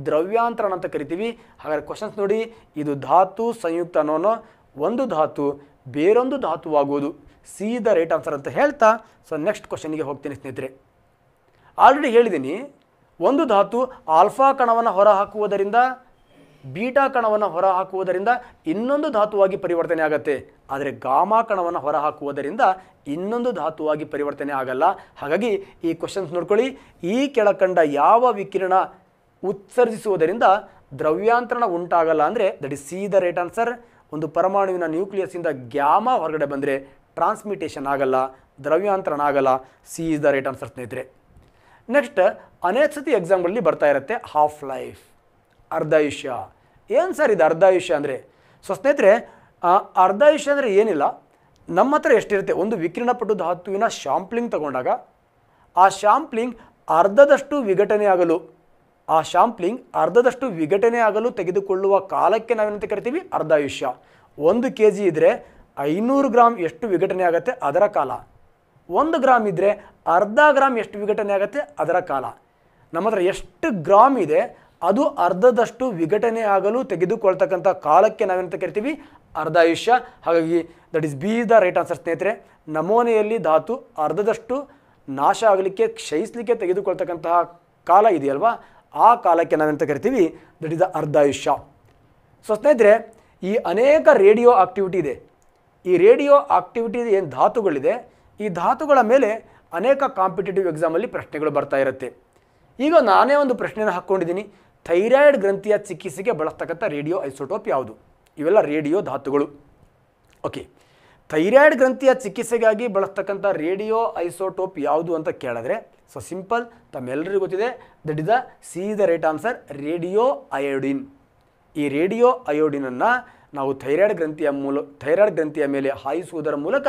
ದ್ರವ್ಯಾಂತರಣ ಅಂತ ಕರಿತೀವಿ ಹಾಗಾದ್ರೆ ಕ್ವಶನ್ಸ್ ನೋಡಿ ಇದು ಧಾತು ಸಂಯುಕ್ತ ಅನ್ನೋನೋ ಒಂದು ಧಾತು ಬೇರೊಂದು ಧಾತುವಾಗುವುದು ಸಿ ದ ರೈಟ್ ಆನ್ಸರ್ ಅಂತ ಹೇಳ್ತಾ ಸೊ ನೆಕ್ಸ್ಟ್ ಕ್ವಶನ್ಗೆ ಹೋಗ್ತೀನಿ ಸ್ನೇಹಿತರೆ ಆಲ್ರೆಡಿ ಹೇಳಿದ್ದೀನಿ ಒಂದು ಧಾತು ಆಲ್ಫಾ ಕಣವನ್ನು ಹೊರಹಾಕುವುದರಿಂದ ಬೀಟಾ ಕಣವನ್ನು ಹೊರಹಾಕುವುದರಿಂದ ಇನ್ನೊಂದು ಧಾತುವಾಗಿ ಪರಿವರ್ತನೆ ಆಗತ್ತೆ ಆದರೆ ಗಾಮಾ ಕಣವನ್ನು ಹೊರಹಾಕುವುದರಿಂದ ಇನ್ನೊಂದು ಧಾತುವಾಗಿ ಪರಿವರ್ತನೆ ಆಗಲ್ಲ ಹಾಗಾಗಿ ಈ ಕ್ವಶನ್ಸ್ ನೋಡ್ಕೊಳ್ಳಿ ಈ ಕೆಳಕಂಡ ಯಾವ ವಿಕಿರಣ ಉತ್ಸರ್ಜಿಸುವುದರಿಂದ ದ್ರವ್ಯಾಂತರಣ ಉಂಟಾಗಲ್ಲ ಅಂದರೆ that is C the right answer ಒಂದು ಪರಮಾಣುವಿನ ನ್ಯೂಕ್ಲಿಯಸ್ಸಿಂದ ಗ್ಯಾಮಾ ಹೊರಗಡೆ ಬಂದರೆ ಟ್ರಾನ್ಸ್ಮಿಟೇಷನ್ ಆಗಲ್ಲ ದ್ರವ್ಯಾಂತರಣ ಆಗಲ್ಲ C is the right answer ಸ್ನೇಹಿತರೆ ನೆಕ್ಸ್ಟ್ ಅನೇಕ ಸತಿ ಎಕ್ಸಾಮ್ಗಳಲ್ಲಿ ಬರ್ತಾ ಇರುತ್ತೆ ಹಾಫ್ ಲೈಫ್ ಅರ್ಧಾಯುಷ್ಯ ಏನು ಸರ್ ಇದು ಅರ್ಧಾಯುಷ್ಯ ಅಂದರೆ ಸೊ ಸ್ನೇಹಿತರೆ ಅರ್ಧಾಯುಷ್ಯ ಅಂದರೆ ಏನಿಲ್ಲ ನಮ್ಮ ಹತ್ರ ಎಷ್ಟಿರುತ್ತೆ ಒಂದು ವಿಕಿರಣಪಟು ಧಾತುವಿನ ಶಾಂಪ್ಲಿಂಗ್ ತಗೊಂಡಾಗ ಆ ಶಾಂಪ್ಲಿಂಗ್ ಅರ್ಧದಷ್ಟು ವಿಘಟನೆ ಆಗಲು ಆ ಶಾಂಪ್ಲಿಂಗ್ ಅರ್ಧದಷ್ಟು ವಿಘಟನೆ ಆಗಲು ತೆಗೆದುಕೊಳ್ಳುವ ಕಾಲಕ್ಕೆ ನಾವೇನಂತ ಕರಿತೀವಿ ಅರ್ಧಾಯುಷ್ಯ ಒಂದು ಕೆ ಜಿ ಇದ್ದರೆ ಐನೂರು ಗ್ರಾಮ್ ಎಷ್ಟು ವಿಘಟನೆ ಆಗುತ್ತೆ ಅದರ ಕಾಲ ಒಂದು ಗ್ರಾಮ್ ಇದ್ದರೆ ಅರ್ಧ ಗ್ರಾಮ್ ಎಷ್ಟು ವಿಘಟನೆ ಆಗುತ್ತೆ ಅದರ ಕಾಲ ನಮ್ಮ ಹತ್ರ ಎಷ್ಟು ಗ್ರಾಮ್ ಇದೆ ಅದು ಅರ್ಧದಷ್ಟು ವಿಘಟನೆ ಆಗಲು ತೆಗೆದುಕೊಳ್ತಕ್ಕಂಥ ಕಾಲಕ್ಕೆ ನಾವೇನಂತ ಕರಿತೀವಿ ಅರ್ಧಾಯುಷ್ಯ ಹಾಗಾಗಿ that is B the right answer ಸ್ನೇಹಿತರೆ ನಮೋನೆಯಲ್ಲಿ ಧಾತು ಅರ್ಧದಷ್ಟು ನಾಶ ಆಗಲಿಕ್ಕೆ ಕ್ಷಯಿಸಲಿಕ್ಕೆ ತೆಗೆದುಕೊಳ್ತಕ್ಕಂತಹ ಕಾಲ ಇದೆಯಲ್ವಾ ಆ ಕಾಲಕ್ಕೆ ನಾವೆಂತ ಕರಿತೀವಿ ದಟ್ ಇಸ್ ದ ಅರ್ಧಾಯುಷ್ಯ ಸೊ ಸ್ನೇಹಿತರೆ ಈ ಅನೇಕ ರೇಡಿಯೋ ಆಕ್ಟಿವಿಟಿ ಇದೆ ಈ ರೇಡಿಯೋ ಆಕ್ಟಿವಿಟಿ ಏನು ಧಾತುಗಳಿದೆ ಈ ಧಾತುಗಳ ಮೇಲೆ ಅನೇಕ ಕಾಂಪಿಟೇಟಿವ್ ಎಕ್ಸಾಮಲ್ಲಿ ಪ್ರಶ್ನೆಗಳು ಬರ್ತಾ ಇರುತ್ತೆ ಈಗ ನಾನೇ ಒಂದು ಪ್ರಶ್ನೆಯನ್ನು ಹಾಕ್ಕೊಂಡಿದ್ದೀನಿ ಥೈರಾಯ್ಡ್ ಗ್ರಂಥಿಯ ಚಿಕಿತ್ಸೆಗೆ ಬಳಸ್ತಕ್ಕಂಥ ರೇಡಿಯೋ ಐಸೋಟೋಪ್ ಯಾವುದು ಇವೆಲ್ಲ ರೇಡಿಯೋ ಧಾತುಗಳು ಓಕೆ ಥೈರಾಯ್ಡ್ ಗ್ರಂಥಿಯ ಚಿಕಿತ್ಸೆಗಾಗಿ ಬಳಸ್ತಕ್ಕಂಥ ರೇಡಿಯೋ ಐಸೋಟೋಪ್ ಯಾವುದು ಅಂತ ಕೇಳಿದ್ರೆ ಸೊ ಸಿಂಪಲ್ ತಮ್ಮೆಲ್ಲರಿಗೂ ಗೊತ್ತಿದೆ that is the C the right answer radio iodine ಈ ರೇಡಿಯೋ ಅಯೋಡಿನನ್ನು ನಾವು ಥೈರಾಯ್ಡ್ ಗ್ರಂಥಿಯ ಮೂಲ ಥೈರಾಯ್ಡ್ ಗ್ರಂಥಿಯ ಮೇಲೆ ಹಾಯಿಸುವುದರ ಮೂಲಕ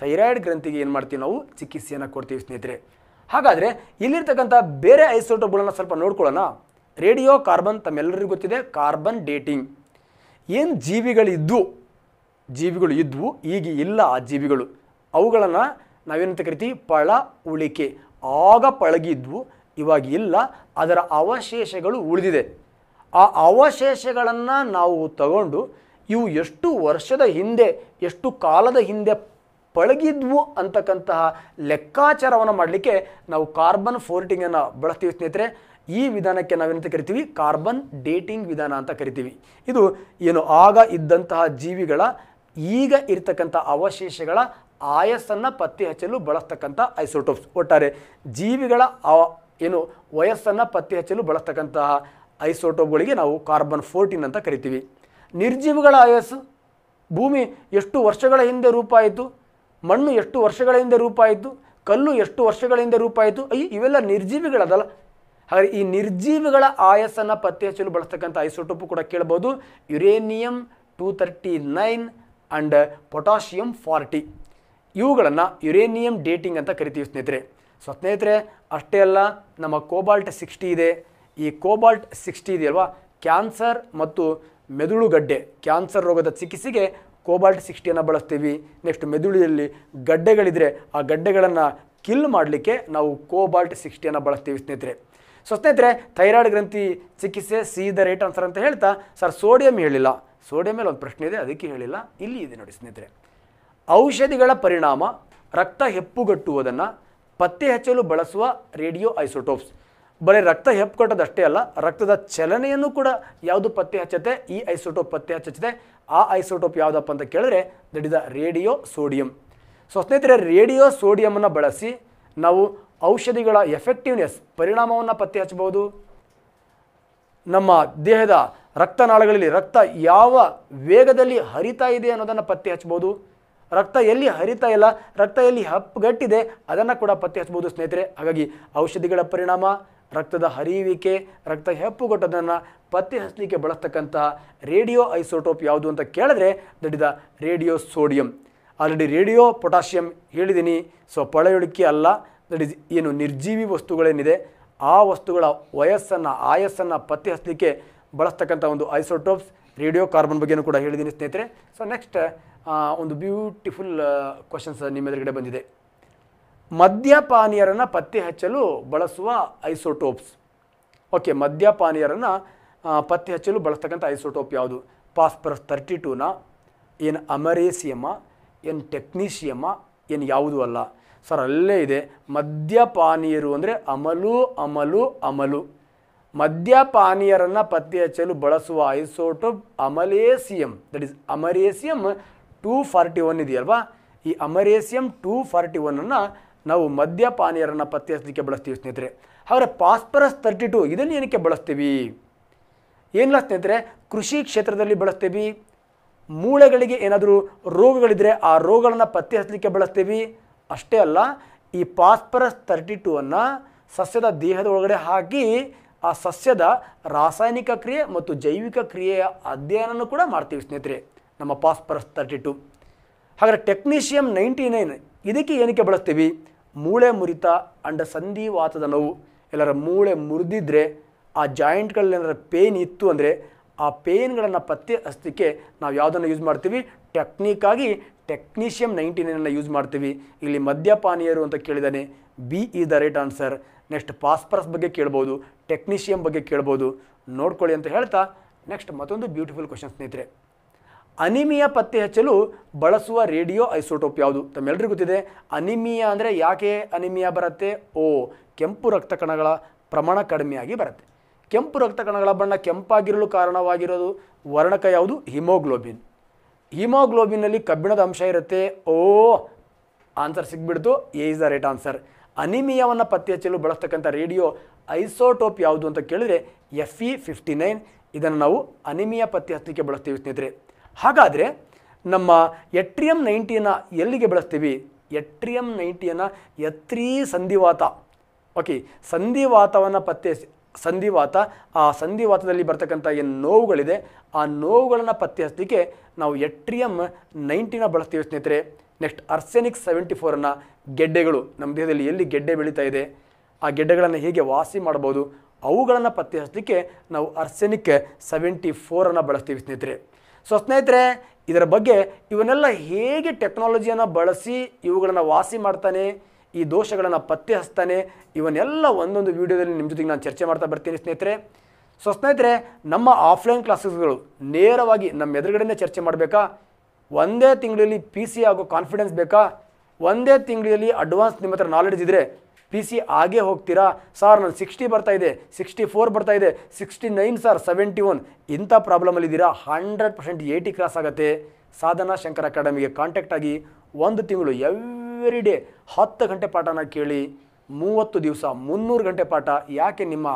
ಥೈರಾಯ್ಡ್ ಗ್ರಂಥಿಗೆ ಏನು ಮಾಡ್ತೀವಿ ನಾವು ಚಿಕಿತ್ಸೆಯನ್ನು ಕೊಡ್ತೀವಿ ಸ್ನೇಹಿತರೆ ಹಾಗಾದರೆ ಇಲ್ಲಿರ್ತಕ್ಕಂಥ ಬೇರೆ ಐಸೋಟೋಬುಗಳನ್ನ ಸ್ವಲ್ಪ ನೋಡ್ಕೊಳ್ಳೋಣ ರೇಡಿಯೋ ಕಾರ್ಬನ್ ತಮ್ಮೆಲ್ಲರಿಗೂ ಗೊತ್ತಿದೆ ಕಾರ್ಬನ್ ಡೇಟಿಂಗ್ ಏನು ಜೀವಿಗಳಿದ್ದು ಜೀವಿಗಳು ಇದ್ವು ಈಗ ಇಲ್ಲ ಆ ಜೀವಿಗಳು ಅವುಗಳನ್ನು ನಾವೇನಂತ ಕರಿತೀವಿ ಪಳ ಉಳಿಕೆ ಆಗ ಪಳಗಿದ್ವು ಇವಾಗ ಇಲ್ಲ ಅದರ ಅವಶೇಷಗಳು ಉಳಿದಿದೆ ಆ ಅವಶೇಷಗಳನ್ನು ನಾವು ತಗೊಂಡು ಇವು ಎಷ್ಟು ವರ್ಷದ ಹಿಂದೆ ಎಷ್ಟು ಕಾಲದ ಹಿಂದೆ ಪಳಗಿದ್ವು ಅಂತಕ್ಕಂತಹ ಲೆಕ್ಕಾಚಾರವನ್ನು ಮಾಡಲಿಕ್ಕೆ ನಾವು ಕಾರ್ಬನ್ ಫೋರ್ಟಿಂಗನ್ನು ಬಳಸ್ತೀವಿ ಸ್ನೇಹಿತರೆ ಈ ವಿಧಾನಕ್ಕೆ ನಾವೇನಂತ ಕರಿತೀವಿ ಕಾರ್ಬನ್ ಡೇಟಿಂಗ್ ವಿಧಾನ ಅಂತ ಕರಿತೀವಿ ಇದು ಏನು ಆಗ ಇದ್ದಂತಹ ಜೀವಿಗಳ ಈಗ ಇರತಕ್ಕಂಥ ಅವಶೇಷಗಳ ಆಯಸ್ಸನ್ನು ಪತ್ತೆ ಹಚ್ಚಲು ಬಳಸ್ತಕ್ಕಂಥ ಐಸೋಟೋಪ್ಸ್ ಒಟ್ಟಾರೆ ಜೀವಿಗಳ ಏನು ವಯಸ್ಸನ್ನು ಪತ್ತೆ ಹಚ್ಚಲು ಬಳಸ್ತಕ್ಕಂತಹ ಐಸೋಟೋಪ್ಗಳಿಗೆ ನಾವು ಕಾರ್ಬನ್ ಫೋರ್ಟೀನ್ ಅಂತ ಕರಿತೀವಿ ನಿರ್ಜೀವಿಗಳ ಆಯಸ್ಸು ಭೂಮಿ ಎಷ್ಟು ವರ್ಷಗಳ ಹಿಂದೆ ರೂಪಾಯಿತು ಮಣ್ಣು ಎಷ್ಟು ವರ್ಷಗಳ ಹಿಂದೆ ರೂಪಾಯಿತು ಕಲ್ಲು ಎಷ್ಟು ವರ್ಷಗಳ ಹಿಂದೆ ರೂಪಾಯಿತು ಅಯ್ಯ ಇವೆಲ್ಲ ನಿರ್ಜೀವಿಗಳದಲ್ಲ ಹಾಗಾದರೆ ಈ ನಿರ್ಜೀವಿಗಳ ಆಯಸ್ಸನ್ನು ಪತ್ತೆ ಹಚ್ಚಲು ಬಳಸ್ತಕ್ಕಂಥ ಐಸೋಟೋಪು ಕೂಡ ಕೇಳ್ಬೋದು uranium two thirty nine and potassium forty ಇವುಗಳನ್ನು ಯುರೇನಿಯಂ ಡೇಟಿಂಗ್ ಅಂತ ಕರಿತೀವಿ ಸ್ನೇಹಿತರೆ ಸೊ ಸ್ನೇಹಿತರೆ ಅಷ್ಟೇ ಅಲ್ಲ ನಮ್ಮ ಕೋಬಾಲ್ಟ್ ಸಿಕ್ಸ್ಟಿ ಇದೆ ಈ ಕೋಬಾಲ್ಟ್ ಸಿಕ್ಸ್ಟಿ ಇದೆಯಲ್ವಾ ಕ್ಯಾನ್ಸರ್ ಮತ್ತು ಮೆದುಳುಗಡ್ಡೆ ಕ್ಯಾನ್ಸರ್ ರೋಗದ ಚಿಕಿತ್ಸೆಗೆ ಕೋಬಾಲ್ಟ್ ಸಿಕ್ಸ್ಟಿಯನ್ನು ಬಳಸ್ತೀವಿ ನೆಕ್ಸ್ಟ್ ಮೆದುಳಿನಲ್ಲಿ ಗಡ್ಡೆಗಳಿದ್ರೆ ಆ ಗಡ್ಡೆಗಳನ್ನು ಕಿಲ್ ಮಾಡಲಿಕ್ಕೆ ನಾವು ಕೋಬಾಲ್ಟ್ ಸಿಕ್ಸ್ಟಿಯನ್ನು ಬಳಸ್ತೀವಿ ಸ್ನೇಹಿತರೆ ಸೊ ಸ್ನೇಹಿತರೆ ಥೈರಾಯ್ಡ್ ಗ್ರಂಥಿ ಚಿಕಿತ್ಸೆ ಸಿ ದ ರೈಟ್ ಆನ್ಸರ್ ಅಂತ ಹೇಳ್ತಾ ಸರ್ ಸೋಡಿಯಂ ಹೇಳಿಲ್ಲ ಸೋಡಿಯಂ ಮೇಲೆ ಒಂದು ಪ್ರಶ್ನೆ ಇದೆ ಅದಕ್ಕೆ ಹೇಳಿಲ್ಲ ಇಲ್ಲಿ ಇದೆ ನೋಡಿ ಸ್ನೇಹಿತರೆ ಔಷಧಿಗಳ ಪರಿಣಾಮ ರಕ್ತ ಹೆಪ್ಪುಗಟ್ಟುವುದನ್ನು ಪತ್ತೆ ಹಚ್ಚಲು ಬಳಸುವ ರೇಡಿಯೋ ಐಸೋಟೋಪ್ಸ್ ಬರೀ ರಕ್ತ ಹೆಪ್ಕೊಟ್ಟದಷ್ಟೇ ಅಲ್ಲ ರಕ್ತದ ಚಲನೆಯನ್ನು ಕೂಡ ಯಾವುದು ಪತ್ತೆ ಹಚ್ಚುತ್ತೆ ಈ ಐಸೋಟೋಪ್ ಪತ್ತೆ ಹಚ್ಚುತ್ತೆ ಆ ಐಸೋಟೋಪ್ ಯಾವುದಪ್ಪ ಅಂತ ಕೇಳಿದ್ರೆ that is radio sodium so ಸ್ನೇಹಿತರೆ ರೇಡಿಯೋ ಸೋಡಿಯಮನ್ನು ಬಳಸಿ ನಾವು ಔಷಧಿಗಳ ಎಫೆಕ್ಟಿವ್ನೆಸ್ ಪರಿಣಾಮವನ್ನು ಪತ್ತೆ ಹಚ್ಚಬಹುದು ನಮ್ಮ ದೇಹದ ರಕ್ತನಾಳಗಳಲ್ಲಿ ರಕ್ತ ಯಾವ ವೇಗದಲ್ಲಿ ಹರಿತಾ ಇದೆ ಅನ್ನೋದನ್ನು ಪತ್ತೆ ಹಚ್ಚಬಹುದು ರಕ್ತ ಎಲ್ಲಿ ಹರಿತಾ ಇಲ್ಲ ರಕ್ತ ಎಲ್ಲಿ ಹಪ್ಪುಗಟ್ಟಿದೆ ಅದನ್ನು ಕೂಡ ಪತ್ತೆ ಹಚ್ಚಬಹುದು ಸ್ನೇಹಿತರೆ ಹಾಗಾಗಿ ಔಷಧಿಗಳ ಪರಿಣಾಮ ರಕ್ತದ ಹರಿಯುವಿಕೆ ರಕ್ತ ಹೆಪ್ಪುಗೊಟ್ಟದನ್ನು ಪತ್ತೆ ಹಚ್ಚಲಿಕ್ಕೆ ಬಳಸ್ತಕ್ಕಂತಹ ರೇಡಿಯೋ ಐಸೋಟೋಪ್ ಯಾವುದು ಅಂತ ಕೇಳಿದ್ರೆ that radio sodium already radio potassium ಹೇಳಿದ್ದೀನಿ ಸೊ ಪಳೆಯುಳಿಕೆ ಅಲ್ಲ ದಟ್ ಇಸ್ ಏನು ನಿರ್ಜೀವಿ ವಸ್ತುಗಳೇನಿದೆ ಆ ವಸ್ತುಗಳ ವಯಸ್ಸನ್ನು ಆಯಸ್ಸನ್ನು ಪತ್ತೆ ಹಚ್ಚಲಿಕ್ಕೆ ಬಳಸ್ತಕ್ಕಂಥ ಒಂದು ಐಸೋಟೋಪ್ಸ್ ರೇಡಿಯೋ ಕಾರ್ಬನ್ ಬಗ್ಗೆಯೂ ಕೂಡ ಹೇಳಿದ್ದೀನಿ ಸ್ನೇಹಿತರೆ ಸೊ ನೆಕ್ಸ್ಟ್ ಒಂದು ಬ್ಯೂಟಿಫುಲ್ ಕ್ವಶನ್ಸ್ ನಿಮ್ಮ ಎದುರುಗಡೆ ಬಂದಿದೆ ಮದ್ಯಪಾನೀಯರನ್ನು ಪತ್ತೆ ಹಚ್ಚಲು ಬಳಸುವ ಐಸೋಟೋಪ್ಸ್ ಓಕೆ ಮದ್ಯಪಾನೀಯರನ್ನು ಪತ್ತೆ ಹಚ್ಚಲು ಬಳಸ್ತಕ್ಕಂಥ ಐಸೋಟೋಪ್ ಯಾವುದು ಪಾಸ್ಪರಸ್ ತರ್ಟಿ ಟೂನ ಏನು ಅಮರೇಸಿಯಮ ಏನು ಟೆಕ್ನೀಷಿಯಮ ಏನು ಯಾವುದೂ ಅಲ್ಲ ಸರ್ ಅಲ್ಲೇ ಇದೆ ಮದ್ಯಪಾನೀಯರು ಅಂದರೆ ಅಮಲು ಅಮಲು ಅಮಲು ಮದ್ಯಪಾನೀಯರನ್ನು ಪತ್ತೆ ಹಚ್ಚಲು ಬಳಸುವ isotope americium that is americium two forty one ಇದೆಯಲ್ವಾ ಈ ಅಮರೇಸಿಯಂ ಟೂ ಫಾರ್ಟಿ ಒನ್ನನ್ನು ನಾವು ಮದ್ಯಪಾನೀಯರನ್ನು ಪತ್ತೆ ಹಚ್ಚಲಿಕ್ಕೆ ಬಳಸ್ತೀವಿ ಸ್ನೇಹಿತರೆ ಅವರ ಪಾಸ್ಪರಸ್ ತರ್ಟಿ ಟು ಇದನ್ನು ಏನಕ್ಕೆ ಬಳಸ್ತೀವಿ ಏನಿಲ್ಲ ಸ್ನೇಹಿತರೆ ಕೃಷಿ ಕ್ಷೇತ್ರದಲ್ಲಿ ಬಳಸ್ತೀವಿ ಮೂಳೆಗಳಿಗೆ ಏನಾದರೂ ರೋಗಗಳಿದ್ದರೆ ಆ ರೋಗಗಳನ್ನು ಪತ್ತೆ ಹಚ್ಚಲಿಕ್ಕೆ ಬಳಸ್ತೀವಿ ಅಷ್ಟೇ ಅಲ್ಲ ಈ ಪಾಸ್ಪರಸ್ ತರ್ಟಿ ಟೂ ಅನ್ನು ಸಸ್ಯದ ದೇಹದ ಒಳಗಡೆ ಹಾಕಿ ಆ ಸಸ್ಯದ ರಾಸಾಯನಿಕ ಕ್ರಿಯೆ ಮತ್ತು ಜೈವಿಕ ಕ್ರಿಯೆಯ ಅಧ್ಯಯನನೂ ಕೂಡ ಮಾಡ್ತೀವಿ ಸ್ನೇಹಿತರೆ ನಮ್ಮ ಪಾಸ್ಪರಸ್ ತರ್ಟಿ ಟು ಹಾಗಾದರೆ ಟೆಕ್ನೀಷಿಯಂ ನೈಂಟಿ ನೈನ್ ಇದಕ್ಕೆ ಏನಕ್ಕೆ ಬಳಸ್ತೀವಿ ಮೂಳೆ ಮುರಿತ ಅಂಡ ಸಂಧಿವಾತದ ನೋವು ಎಲ್ಲರ ಮೂಳೆ ಮುರಿದಿದ್ರೆ ಆ ಜಾಯಿಂಟ್ಗಳೇನಾರ ಪೇನ್ ಇತ್ತು ಅಂದರೆ ಆ ಪೇನ್ಗಳನ್ನು ಪತ್ತೆ ಹಚ್ಚಲಿಕ್ಕೆ ನಾವು ಯಾವುದನ್ನು ಯೂಸ್ ಮಾಡ್ತೀವಿ ಆಗಿ ಟೆಕ್ನಿಷಿಯಮ್ ನೈಂಟಿ ನೈನನ್ನು ಯೂಸ್ ಮಾಡ್ತೀವಿ ಇಲ್ಲಿ ಮದ್ಯಪಾನೀಯರು ಅಂತ ಕೇಳಿದ್ದಾನೆ B is the right answer next phosphorus ಬಗ್ಗೆ ಕೇಳ್ಬೋದು ಟೆಕ್ನೀಷಿಯಂ ಬಗ್ಗೆ ಕೇಳ್ಬೋದು ನೋಡ್ಕೊಳ್ಳಿ ಅಂತ ಹೇಳ್ತಾ ನೆಕ್ಸ್ಟ್ ಮತ್ತೊಂದು ಬ್ಯೂಟಿಫುಲ್ ಕ್ವಶನ್ ಸ್ನೇಹಿತರೆ ಅನಿಮಿಯಾ ಪತ್ತೆ ಹಚ್ಚಲು ಬಳಸುವ ರೇಡಿಯೋ ಐಸೋಟೋಪ್ ಯಾವುದು ತಮ್ಮೆಲ್ಲರಿಗೂ ಗೊತ್ತಿದೆ ಅನಿಮಿಯಾ ಅಂದರೆ ಯಾಕೆ ಅನಿಮಿಯಾ ಬರುತ್ತೆ ಓ ಕೆಂಪು ರಕ್ತ ಕಣಗಳ ಪ್ರಮಾಣ ಕಡಿಮೆಯಾಗಿ ಬರುತ್ತೆ ಕೆಂಪು ರಕ್ತ ಕಣಗಳ ಬಣ್ಣ ಕೆಂಪಾಗಿರಲು ಕಾರಣವಾಗಿರೋದು ವರ್ಣಕ ಯಾವುದು ಹಿಮೋಗ್ಲೋಬಿನ್ ಹಿಮೋಗ್ಲೋಬಿನ್ನಲ್ಲಿ ಕಬ್ಬಿಣದ ಅಂಶ ಇರುತ್ತೆ ಓ ಆನ್ಸರ್ ಸಿಗ್ಬಿಡ್ತು A is the right answer ಅನಿಮಿಯವನ್ನು ಪತ್ತೆ ಹಚ್ಚಲು ಬಳಸ್ತಕ್ಕಂಥ ರೇಡಿಯೋ ಐಸೋಟೋಪ್ ಯಾವುದು ಅಂತ ಕೇಳಿದ್ರೆ ಎಫ್ ಇ ಫಿಫ್ಟಿ ನೈನ್ ಇದನ್ನು ನಾವು ಅನಿಮಿಯಾ ಪತ್ತೆ ಹಚ್ಚಲಿಕ್ಕೆ ಬಳಸ್ತೀವಿ ಸ್ನೇಹಿತರೆ ಹಾಗಾದರೆ ನಮ್ಮ ಎಟ್ರಿಯಂ ನೈಂಟಿಯನ್ನು ಎಲ್ಲಿಗೆ ಬಳಸ್ತೀವಿ ಎಟ್ರಿಯಂ ನೈಂಟಿಯನ್ನು ಎತ್ರೀ ಸಂಧಿವಾತ ಓಕೆ ಸಂಧಿವಾತವನ್ನು ಪತ್ತೆ ಸಂಧಿವಾತ ಆ ಸಂಧಿವಾತದಲ್ಲಿ ಬರ್ತಕ್ಕಂಥ ಏನು ನೋವುಗಳಿದೆ ಆ ನೋವುಗಳನ್ನು ಪತ್ತೆ ಹಚ್ಚಲಿಕ್ಕೆ ನಾವು ಎಟ್ರಿಯಂ ನೈಂಟಿನ ಬಳಸ್ತೀವಿ ಸ್ನೇಹಿತರೆ ನೆಕ್ಸ್ಟ್ ಅರ್ಸೆನಿಕ್ ಸೆವೆಂಟಿ ಫೋರನ್ನು ಗೆಡ್ಡೆಗಳು ನಮ್ಮ ದೇಹದಲ್ಲಿ ಎಲ್ಲಿ ಗೆಡ್ಡೆ ಬೆಳೀತಾ ಇದೆ ಆ ಗೆಡ್ಡೆಗಳನ್ನು ಹೇಗೆ ವಾಸಿ ಮಾಡ್ಬೋದು ಅವುಗಳನ್ನು ಪತ್ತೆ ಹಚ್ಚಲಿಕ್ಕೆ ನಾವು ಅರ್ಸೆನಿಕ್ ಸೆವೆಂಟಿ ಫೋರನ್ನು ಬಳಸ್ತೀವಿ ಸ್ನೇಹಿತರೆ ಸೊ ಸ್ನೇಹಿತರೆ ಇದರ ಬಗ್ಗೆ ಇವನ್ನೆಲ್ಲ ಹೇಗೆ ಟೆಕ್ನಾಲಜಿಯನ್ನು ಬಳಸಿ ಇವುಗಳನ್ನು ವಾಸಿ ಮಾಡ್ತಾನೆ ಈ ದೋಷಗಳನ್ನು ಪತ್ತೆ ಹಚ್ತಾನೆ ಇವನ್ನೆಲ್ಲ ಒಂದೊಂದು ವೀಡಿಯೋದಲ್ಲಿ ನಿಮ್ಮ ಜೊತೆಗೆ ನಾನು ಚರ್ಚೆ ಮಾಡ್ತಾ ಬರ್ತೀನಿ ಸ್ನೇಹಿತರೆ ಸೊ ಸ್ನೇಹಿತರೆ ನಮ್ಮ ಆಫ್ಲೈನ್ ಕ್ಲಾಸಸ್ಗಳು ನೇರವಾಗಿ ನಮ್ಮ ಎದುರುಗಡೆಯೇ ಚರ್ಚೆ ಮಾಡಬೇಕಾ ಒಂದೇ ತಿಂಗಳಲ್ಲಿ ಪಿ ಸಿ ಆಗೋ ಕಾನ್ಫಿಡೆನ್ಸ್ ಬೇಕಾ ಒಂದೇ ತಿಂಗಳಲ್ಲಿ ಅಡ್ವಾನ್ಸ್ ನಿಮ್ಮ ಹತ್ರ ನಾಲೆಡ್ಜ್ ಇದ್ದರೆ ಪಿ ಸಿ ಆಗೇ ಹೋಗ್ತೀರಾ ಸಾರ್ ನಾನು ಸಿಕ್ಸ್ಟಿ ಬರ್ತಾ ಇದೆ ಸಿಕ್ಸ್ಟಿ ಫೋರ್ ಬರ್ತಾ ಇದೆ sixty nine sir seventy one ಇಂಥ ಪ್ರಾಬ್ಲಮಲ್ಲಿದ್ದೀರಾ ಹಂಡ್ರೆಡ್ ಪರ್ಸೆಂಟ್ ಏಯ್ಟಿ ಕ್ರಾಸ್ ಆಗುತ್ತೆ ಸಾಧನಾ ಶಂಕರ್ ಅಕಾಡೆಮಿಗೆ ಕಾಂಟ್ಯಾಕ್ಟ್ ಆಗಿ ಒಂದು ತಿಂಗಳು ಎವ್ರಿ ಡೇ ಹತ್ತು ಗಂಟೆ ಪಾಠನ ಕೇಳಿ ಮೂವತ್ತು ದಿವಸ ಮುನ್ನೂರು ಗಂಟೆ ಪಾಠ ಯಾಕೆ ನಿಮ್ಮ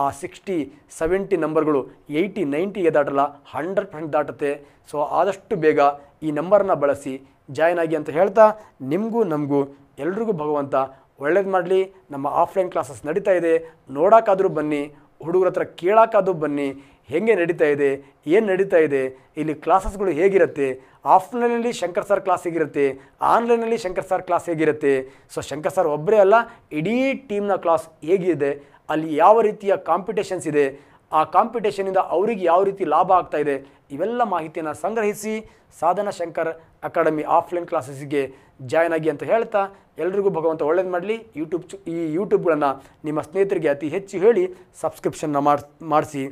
ಆ ಸಿಕ್ಸ್ಟಿ ಸೆವೆಂಟಿ ನಂಬರ್ಗಳು ಏಯ್ಟಿ ನೈಂಟಿಗೆ ದಾಟಲ್ಲ ಹಂಡ್ರೆಡ್ ಪರ್ಸೆಂಟ್ ದಾಟುತ್ತೆ ಸೊ ಆದಷ್ಟು ಬೇಗ ಈ ನಂಬರನ್ನು ಬಳಸಿ ಜಾಯ್ನ್ ಆಗಿ ಅಂತ ಹೇಳ್ತಾ ನಿಮಗೂ ನಮಗೂ ಎಲ್ರಿಗೂ ಭಗವಂತ ಒಳ್ಳೇದು ಮಾಡಲಿ ನಮ್ಮ ಆಫ್ಲೈನ್ ಕ್ಲಾಸಸ್ ನಡೀತಾ ಇದೆ ನೋಡೋಕ್ಕಾದರೂ ಬನ್ನಿ ಹುಡುಗರ ಹತ್ರ ಕೇಳೋಕ್ಕಾದರೂ ಬನ್ನಿ ಹೇಗೆ ನಡೀತಾ ಇದೆ ಏನು ನಡೀತಾ ಇದೆ ಇಲ್ಲಿ ಕ್ಲಾಸಸ್ಗಳು ಹೇಗಿರುತ್ತೆ ಆಫ್ಲೈನಲ್ಲಿ ಶಂಕರ್ ಸರ್ ಕ್ಲಾಸ್ ಹೇಗಿರುತ್ತೆ ಆನ್ಲೈನಲ್ಲಿ ಶಂಕರ್ ಸರ್ ಕ್ಲಾಸ್ ಹೇಗಿರುತ್ತೆ ಸೊ ಶಂಕರ್ ಸರ್ ಒಬ್ಬರೇ ಅಲ್ಲ ಇಡೀ ಟೀಮ್ನ ಕ್ಲಾಸ್ ಹೇಗಿದೆ ಅಲ್ಲಿ ಯಾವ ರೀತಿಯ ಕಾಂಪಿಟೇಷನ್ಸ್ ಇದೆ ಆ ಕಾಂಪಿಟೇಷನಿಂದ ಅವರಿಗೆ ಯಾವ ರೀತಿ ಲಾಭ ಆಗ್ತಾ ಇದೆ ಇವೆಲ್ಲ ಮಾಹಿತಿಯನ್ನು ಸಂಗ್ರಹಿಸಿ ಸಾಧನ ಶಂಕರ್ ಅಕಾಡೆಮಿ ಆಫ್ಲೈನ್ ಕ್ಲಾಸಸ್ಗೆ ಜಾಯ್ನ್ ಆಗಿ ಅಂತ ಹೇಳ್ತಾ ಎಲ್ರಿಗೂ ಭಗವಂತ ಒಳ್ಳೇದು ಮಾಡಲಿ ಯೂಟ್ಯೂಬ್ ಈ ಯೂಟ್ಯೂಬ್ಗಳನ್ನು ನಿಮ್ಮ ಸ್ನೇಹಿತರಿಗೆ ಅತಿ ಹೆಚ್ಚು ಹೇಳಿ ಸಬ್ಸ್ಕ್ರಿಪ್ಷನ್ನ ಮಾಡಿಸಿ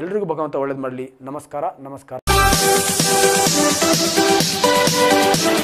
ಎಲ್ರಿಗೂ ಭಗವಂತ ಒಳ್ಳೇದು ಮಾಡಲಿ ನಮಸ್ಕಾರ ನಮಸ್ಕಾರ